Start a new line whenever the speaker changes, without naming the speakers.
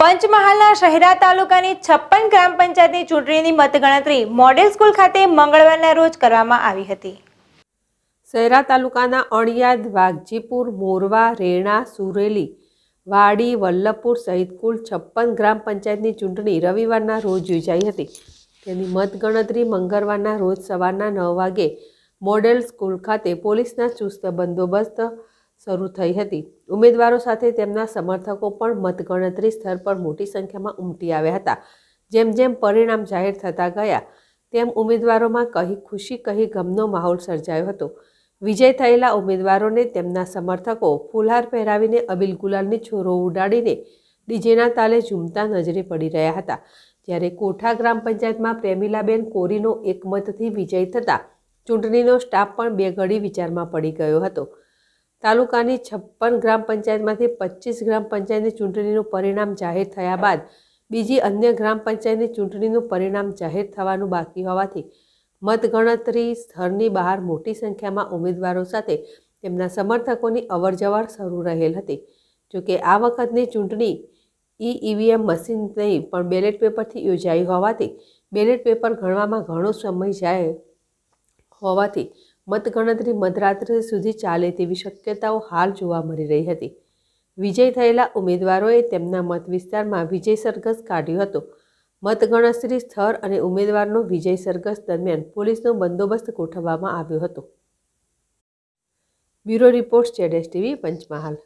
પંચમહાલના શહેરા તાલુકાની છપ્પન ગ્રામ પંચાયતની ચૂંટણીની મતગણતરી મોડેલ સ્કૂલ ખાતે મંગળવારના રોજ કરવામાં આવી હતી શહેરા તાલુકાના અણિયાદ વાઘજીપુર મોરવા રેણા સુરેલી વાડી વલ્લભપુર સહિત કુલ છપ્પન ગ્રામ પંચાયતની ચૂંટણી રવિવારના રોજ યોજાઈ હતી તેની મતગણતરી મંગળવારના રોજ સવારના નવ વાગે મોડેલ સ્કૂલ ખાતે પોલીસના ચુસ્ત બંદોબસ્ત શરૂ થઈ હતી ઉમેદવારો સાથે તેમના સમર્થકો પણ મતગણતરી સ્થળ પર મોટી સંખ્યામાં ઉમટી આવ્યા હતા જેમ જેમ પરિણામ જાહેર થતા ગયા તેમ ઉમેદવારોમાં કહી ખુશી કહી ગમનો માહોલ સર્જાયો હતો વિજય થયેલા ઉમેદવારોને તેમના સમર્થકો ફુલહાર પહેરાવીને અબિલ ગુલાલની છોરો ઉડાડીને ડીજેના તાલે ઝૂમતા નજરે પડી રહ્યા હતા જ્યારે કોઠા ગ્રામ પંચાયતમાં પ્રેમિલાબેન કોરીનો એકમતથી વિજય થતાં ચૂંટણીનો સ્ટાફ પણ બે ઘડી વિચારમાં પડી ગયો હતો તાલુકાની છપ્પન ગ્રામ પંચાયતમાંથી પચીસ ગ્રામ પંચાયતની ચૂંટણીનું પરિણામ જાહેર થયા બાદ બીજી અન્ય ગ્રામ પંચાયતની ચૂંટણીનું પરિણામ જાહેર થવાનું બાકી હોવાથી મતગણતરી સ્થળની બહાર મોટી સંખ્યામાં ઉમેદવારો સાથે તેમના સમર્થકોની અવરજવર શરૂ રહેલ હતી જોકે આ વખતની ચૂંટણી ઈ ઈવીએમ મશીન નહીં પણ બેલેટ પેપરથી યોજાઈ હોવાથી બેલેટ પેપર ગણવામાં ઘણો સમય જાય હોવાથી મતગણતરી મધરાત્રિ સુધી ચાલે તેવી શક્યતાઓ હાલ જોવા મળી રહી હતી વિજય થયેલા ઉમેદવારોએ તેમના મત વિસ્તારમાં વિજય સરઘસ કાઢ્યો હતો મતગણતરી સ્થળ અને ઉમેદવારનો વિજય સરઘસ દરમિયાન પોલીસનો બંદોબસ્ત ગોઠવવામાં આવ્યો હતો બ્યુરો રિપોર્ટ્સ જેડેસ ટીવી પંચમહાલ